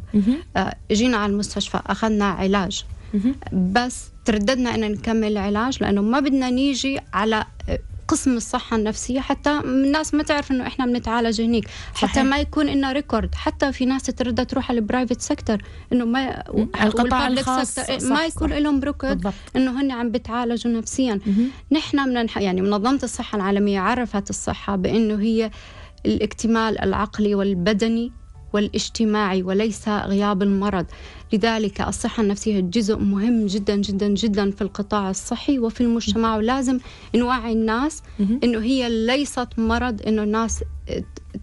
آه، جينا على المستشفى أخذنا علاج بس ترددنا ان نكمل العلاج لانه ما بدنا نيجي على قسم الصحة النفسية حتى الناس ما تعرف إنه إحنا بنتعالج هنيك حتى صحيح. ما يكون إنه ريكورد حتى في ناس تتردد تروح على البرايفت سيكتور إنه ما القطاع إيه، الخاص صح ما يكون صح. لهم ريكورد إنه هن عم بتعالجوا نفسيا نحن مننح يعني منظمة الصحة العالمية عرفت الصحة بإنه هي الاكتمال العقلي والبدني والاجتماعي وليس غياب المرض لذلك الصحة النفسية جزء مهم جدا جدا جدا في القطاع الصحي وفي المجتمع ولازم نوعي الناس انه هي ليست مرض انه الناس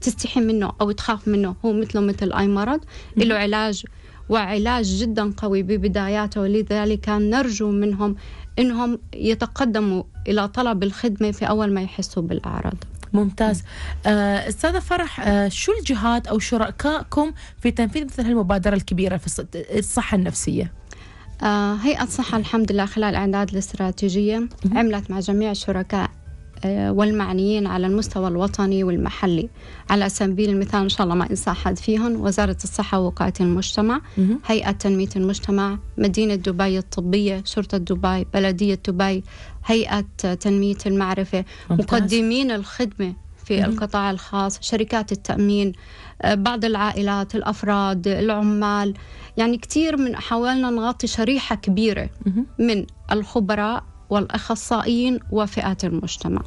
تستحي منه او تخاف منه هو مثله مثل اي مرض له علاج وعلاج جدا قوي ببداياته ولذلك نرجو منهم انهم يتقدموا الى طلب الخدمه في اول ما يحسوا بالاعراض ممتاز آه، استاذه فرح آه، شو الجهات او شركائكم في تنفيذ مثل هالمبادره الكبيره في الصحه النفسيه آه، هيئه الصحه الحمد لله خلال اعداد الاستراتيجيه عملت مع جميع الشركاء والمعنيين على المستوى الوطني والمحلي على سبيل المثال إن شاء الله ما إنسى أحد فيهم وزارة الصحة ووقاية المجتمع هيئة تنمية المجتمع مدينة دبي الطبية شرطة دبي بلدية دبي هيئة تنمية المعرفة ممتاز. مقدمين الخدمة في القطاع الخاص شركات التأمين آه، بعض العائلات الأفراد العمال يعني كثير من حاولنا نغطي شريحة كبيرة من الخبراء والأخصائيين وفئات المجتمع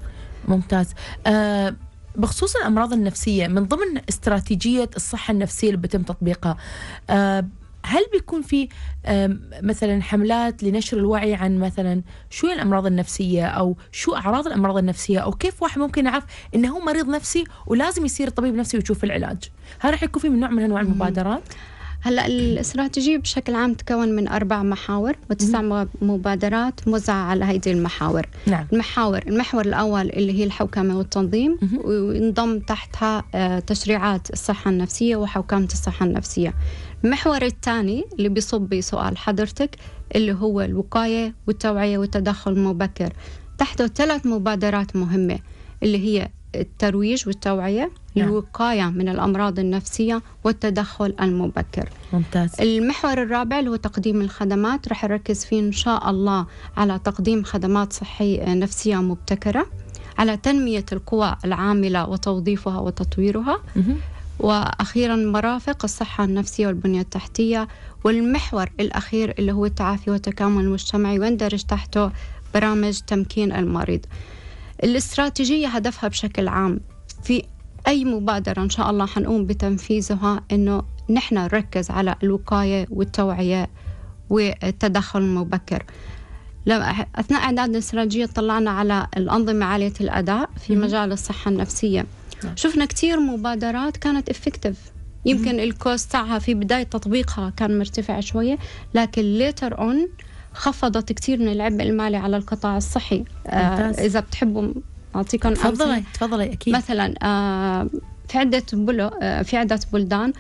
ممتاز أه بخصوص الأمراض النفسية من ضمن استراتيجية الصحة النفسية اللي بتم تطبيقها أه هل بيكون في مثلا حملات لنشر الوعي عن مثلا شو الامراض النفسيه او شو اعراض الامراض النفسيه او كيف واحد ممكن يعرف انه هو مريض نفسي ولازم يصير طبيب نفسي ويشوف العلاج هل راح يكون في من نوع من انواع المبادرات هلا الاستراتيجيه بشكل عام تكون من اربع محاور وتسع مبادرات موزعه على هيدي المحاور نعم. المحاور المحور الاول اللي هي الحوكمه والتنظيم وينضم تحتها آه، تشريعات الصحه النفسيه وحوكمه الصحه النفسيه المحور الثاني اللي بيصب بسؤال حضرتك اللي هو الوقاية والتوعية والتدخل المبكر تحته ثلاث مبادرات مهمة اللي هي الترويج والتوعية الوقاية نعم. من الأمراض النفسية والتدخل المبكر ممتاز المحور الرابع اللي هو تقديم الخدمات رح نركز فيه إن شاء الله على تقديم خدمات صحية آه، نفسية مبتكرة على تنمية القوى العاملة وتوظيفها وتطويرها وأخيرا مرافق الصحة النفسية والبنية التحتية والمحور الأخير اللي هو التعافي والتكامل المجتمعي ويندرج تحته برامج تمكين المريض الاستراتيجية هدفها بشكل عام في أي مبادرة إن شاء الله حنقوم بتنفيذها إنه نحن نركز على الوقاية والتوعية والتدخل المبكر لما أثناء إعداد الاستراتيجية طلعنا على الأنظمة عالية الأداء في مجال الصحة النفسية نعم. شفنا كثير مبادرات كانت افكتيف يمكن الكوست تاعها في بدايه تطبيقها كان مرتفع شويه لكن ليتر اون خفضت كثير من العبء المالي على القطاع الصحي آه، ممتاز. آه اذا بتحبوا اعطيكم تفضلي تفضلي اكيد مثلا آه في عده بلو آه في عده بلدان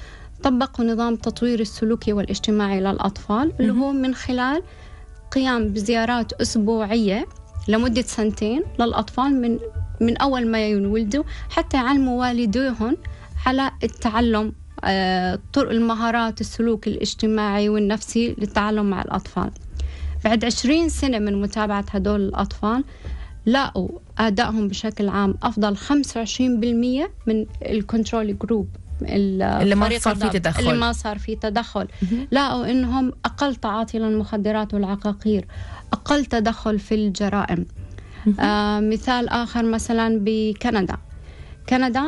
طبقوا نظام التطوير السلوكي والاجتماعي للاطفال اللي هو من خلال قيام بزيارات اسبوعيه لمده سنتين للاطفال من من أول ما ينولدوا حتى يعلموا والديهم على التعلم آه، طرق المهارات السلوك الاجتماعي والنفسي للتعلم مع الأطفال بعد عشرين سنة من متابعة هدول الأطفال لقوا أدائهم بشكل عام أفضل 25% من الكنترول جروب اللي ما صار فيه تدخل اللي ما صار فيه تدخل لقوا انهم اقل تعاطي للمخدرات والعقاقير اقل تدخل في الجرائم آه مثال آخر مثلا بكندا كندا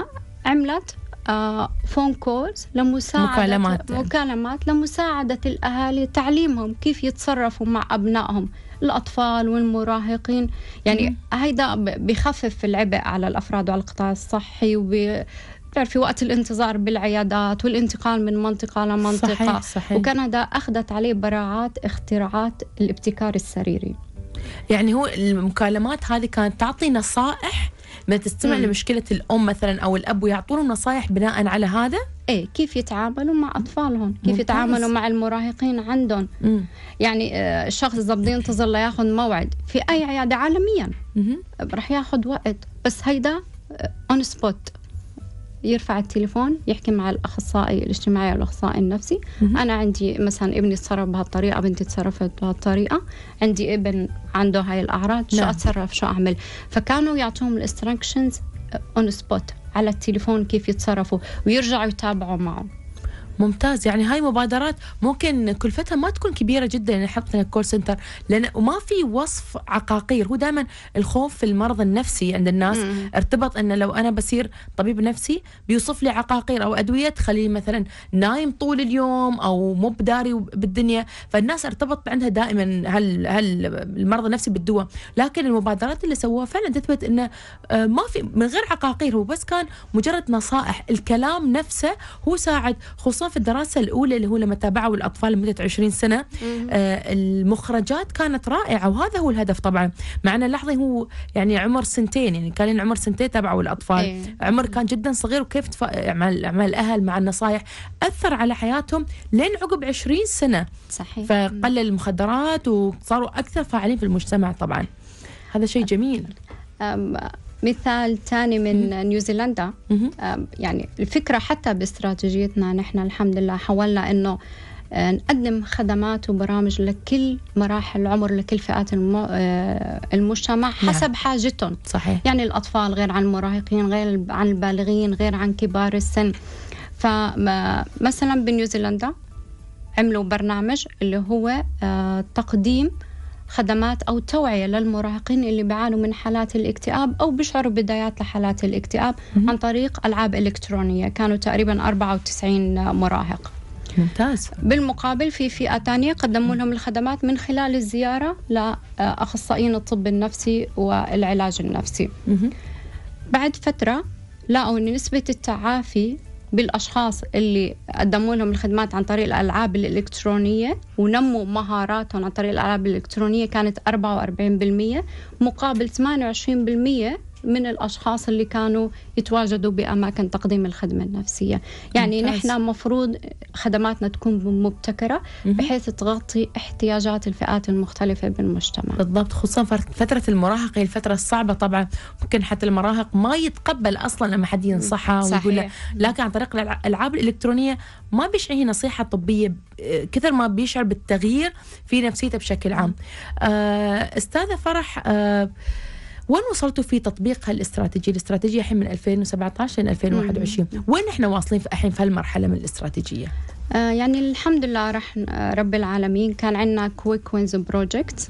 عملت آه فون كولز لمساعدة مكالمات مكالمات لمساعدة الأهالي تعليمهم كيف يتصرفوا مع أبنائهم الأطفال والمراهقين يعني هيدا بخفف العبء على الأفراد وعلى القطاع الصحي و بتعرفي وقت الانتظار بالعيادات والانتقال من منطقة لمنطقة صحيح صحيح. وكندا أخذت عليه براعات اختراعات الابتكار السريري يعني هو المكالمات هذه كانت تعطي نصائح ما تستمع مم. لمشكله الام مثلا او الاب ويعطونهم نصائح بناء على هذا ايه كيف يتعاملوا مع اطفالهم كيف ممتاز. يتعاملوا مع المراهقين عندهم مم. يعني الشخص آه، اذا بده ينتظر لياخذ موعد في اي عياده عالميا راح ياخذ وقت بس هيدا اون آه، سبوت يرفع التليفون يحكي مع الاخصائي الاجتماعي او الاخصائي النفسي مم. انا عندي مثلا ابني تصرف بهالطريقه بنتي تصرفت بهالطريقه عندي ابن عنده هاي الاعراض شو نعم. اتصرف شو اعمل فكانوا يعطوهم الانستراكشنز اون سبوت على التليفون كيف يتصرفوا ويرجعوا يتابعوا معه ممتاز يعني هاي مبادرات ممكن كلفتها ما تكون كبيره جدا يعني حتى كول سنتر لان وما في وصف عقاقير هو دائما الخوف في المرض النفسي عند الناس مم. ارتبط ان لو انا بصير طبيب نفسي بيوصف لي عقاقير او ادويه تخليه مثلا نايم طول اليوم او مو بداري بالدنيا فالناس ارتبط عندها دائما هل هل المرض النفسي بالدواء لكن المبادرات اللي سووها فعلا تثبت انه آه، ما في من غير عقاقير هو بس كان مجرد نصائح الكلام نفسه هو ساعد خصوصا خاصة في الدراسة الأولى اللي هو لما تابعوا الأطفال لمدة 20 سنة آه المخرجات كانت رائعة وهذا هو الهدف طبعا معنا لحظة هو يعني عمر سنتين يعني كان عمر سنتين تابعوا الأطفال إيه. عمر كان جدا صغير وكيف أعمال أعمال الأهل مع النصائح أثر على حياتهم لين عقب 20 سنة صحيح فقلل المخدرات وصاروا أكثر فاعلين في المجتمع طبعا هذا شيء أه. جميل مثال ثاني من نيوزيلندا يعني الفكرة حتى باستراتيجيتنا نحن الحمد لله حاولنا أنه آه، نقدم خدمات وبرامج لكل مراحل العمر لكل فئات آه، المجتمع نعم. حسب نعم. حاجتهم صحيح. يعني الأطفال غير عن المراهقين غير عن البالغين غير عن كبار السن فمثلا بنيوزيلندا عملوا برنامج اللي هو آه، تقديم خدمات أو توعية للمراهقين اللي بيعانوا من حالات الاكتئاب أو بيشعروا بدايات لحالات الاكتئاب عن طريق ألعاب إلكترونية كانوا تقريبا 94 مراهق ممتاز بالمقابل في فئة ثانية قدموا لهم الخدمات من خلال الزيارة لأخصائيين الطب النفسي والعلاج النفسي بعد فترة لقوا أن نسبة التعافي بالاشخاص اللي قدموا لهم الخدمات عن طريق الالعاب الالكترونيه ونموا مهاراتهم عن طريق الالعاب الالكترونيه كانت 44% مقابل 28% من الأشخاص اللي كانوا يتواجدوا بأماكن تقديم الخدمة النفسية يعني ممتاز. نحن مفروض خدماتنا تكون مبتكرة بحيث تغطي احتياجات الفئات المختلفة بالمجتمع بالضبط خصوصا فترة المراهقة هي الفترة الصعبة طبعا ممكن حتى المراهق ما يتقبل أصلا لما حد ينصحه ويقول له لكن عن طريق الألعاب الإلكترونية ما بيشعر هي نصيحة طبية آه، كثر ما بيشعر بالتغيير في نفسيته بشكل عام آه، أستاذة فرح أه وين وصلتوا في تطبيق هالاستراتيجيه الاستراتيجيه الحين من 2017 ل 2021 وين احنا واصلين في الحين في هالمرحله من الاستراتيجيه آه، يعني الحمد لله رح آه، رب العالمين كان عندنا كويك وينز بروجكت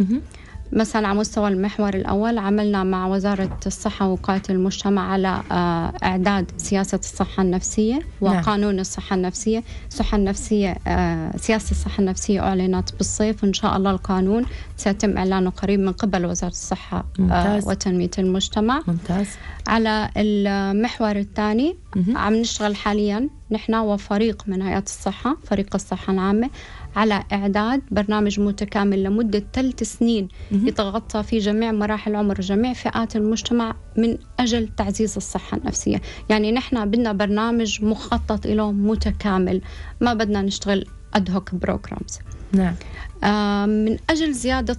مثلا على مستوى المحور الأول عملنا مع وزارة الصحة وقاية المجتمع على آه، إعداد سياسة الصحة النفسية نعم. وقانون الصحة النفسية الصحة النفسية آه، سياسة الصحة النفسية أعلنت بالصيف وإن شاء الله القانون سيتم إعلانه قريب من قبل وزارة الصحة آه، ممتاز. وتنمية المجتمع ممتاز. على المحور الثاني عم نشتغل حاليا نحن وفريق من هيئة الصحة فريق الصحة العامة على إعداد برنامج متكامل لمدة ثلاث سنين يتغطى في جميع مراحل عمر جميع فئات المجتمع من أجل تعزيز الصحة النفسية يعني نحن بدنا برنامج مخطط له متكامل ما بدنا نشتغل أدهوك بروجرامز نعم. من أجل زيادة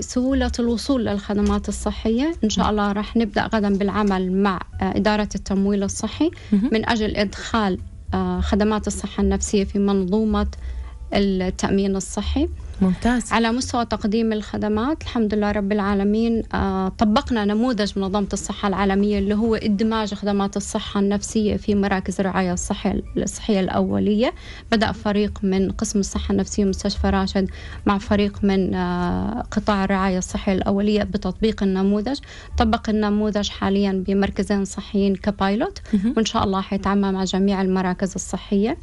سهولة الوصول للخدمات الصحية إن شاء الله راح نبدأ غدا بالعمل مع آه، إدارة التمويل الصحي من أجل إدخال آه، خدمات الصحة النفسية في منظومة التأمين الصحي ممتاز على مستوى تقديم الخدمات الحمد لله رب العالمين آه، طبقنا نموذج منظمة الصحة العالمية اللي هو إدماج خدمات الصحة النفسية في مراكز الرعاية الصحية, الصحية الأولية بدأ فريق من قسم الصحة النفسية مستشفى راشد مع فريق من آه، قطاع الرعاية الصحية الأولية بتطبيق النموذج طبق النموذج حاليا بمركزين صحيين كبايلوت وإن شاء الله حيتعمم مع جميع المراكز الصحية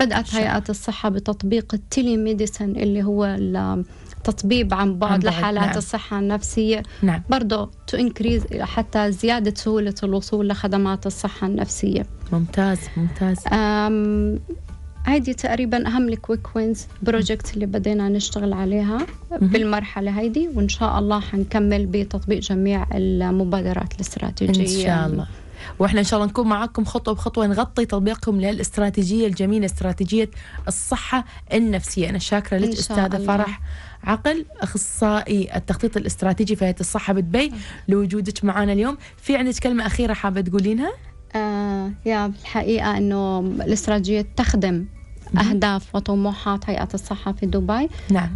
بدأت هيئة الصحة بتطبيق التيلي ميديسن اللي هو التطبيب عن بعد, لحالات نعم. الصحة النفسية نعم. برضو تو انكريز حتى زيادة سهولة الوصول لخدمات الصحة النفسية ممتاز ممتاز هيدي تقريبا اهم الكويك وينز بروجكت اللي بدينا نشتغل عليها بالمرحله هيدي وان شاء الله حنكمل بتطبيق جميع المبادرات الاستراتيجيه ان شاء الله واحنا ان شاء الله نكون معاكم خطوه بخطوه نغطي تطبيقكم للاستراتيجيه الجميله استراتيجيه الصحه النفسيه انا شاكره لك استاذه فرح عقل اخصائي التخطيط الاستراتيجي في هيئه الصحه بدبي لوجودك معنا اليوم في عندك كلمه اخيره حابه تقولينها آه يا الحقيقه انه الاستراتيجيه تخدم اهداف وطموحات هيئه الصحه في دبي نعم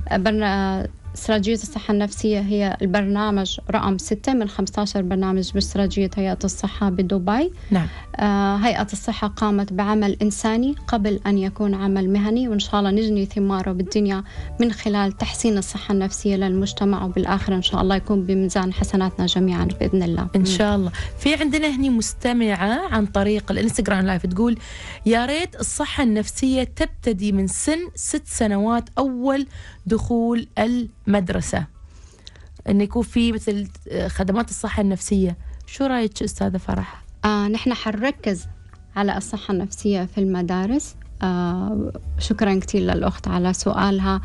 استراتيجية الصحة النفسية هي البرنامج رقم ستة من 15 برنامج باستراتيجية هيئة الصحة بدبي نعم. آه هيئة الصحة قامت بعمل إنساني قبل أن يكون عمل مهني وإن شاء الله نجني ثماره بالدنيا من خلال تحسين الصحة النفسية للمجتمع وبالآخر إن شاء الله يكون بميزان حسناتنا جميعا بإذن الله إن شاء الله في عندنا هني مستمعة عن طريق الإنستغرام لايف تقول يا ريت الصحة النفسية تبتدي من سن ست سنوات أول دخول ال مدرسة أن يكون في مثل آه، خدمات الصحة النفسية شو رأيك أستاذة فرح؟ آه نحن حنركز على الصحة النفسية في المدارس آه شكرا كثير للأخت على سؤالها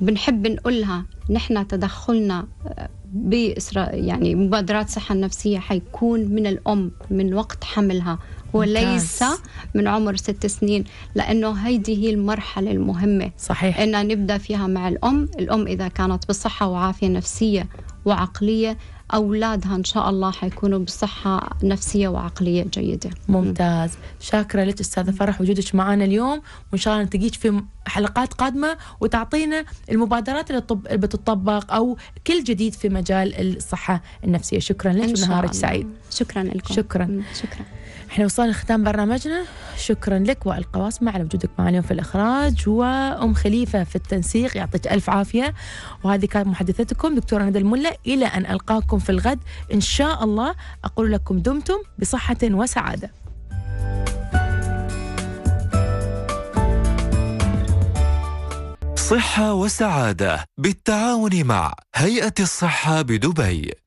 بنحب نقولها نحن تدخلنا آه، بإسراء يعني مبادرات الصحة النفسية حيكون من الأم من وقت حملها وليس من عمر ست سنين لأنه هيدي هي المرحلة المهمة صحيح إنها نبدأ فيها مع الأم الأم إذا كانت بصحة وعافية نفسية وعقلية أولادها إن شاء الله حيكونوا بصحة نفسية وعقلية جيدة ممتاز شاكرة لك أستاذة فرح وجودك معنا اليوم وإن شاء الله نلتقيك في حلقات قادمة وتعطينا المبادرات اللي بتطبق أو كل جديد في مجال الصحة النفسية شكرا لك ونهارك سعيد شكرا لكم شكرا شكرا احنا وصلنا لختام برنامجنا شكرا لك وائل قواسمة على وجودك معنا اليوم في الإخراج وأم خليفة في التنسيق يعطيك ألف عافية وهذه كانت محدثتكم دكتورة ندى الملا إلى أن ألقاكم في الغد إن شاء الله أقول لكم دمتم بصحة وسعادة صحة وسعادة بالتعاون مع هيئة الصحة بدبي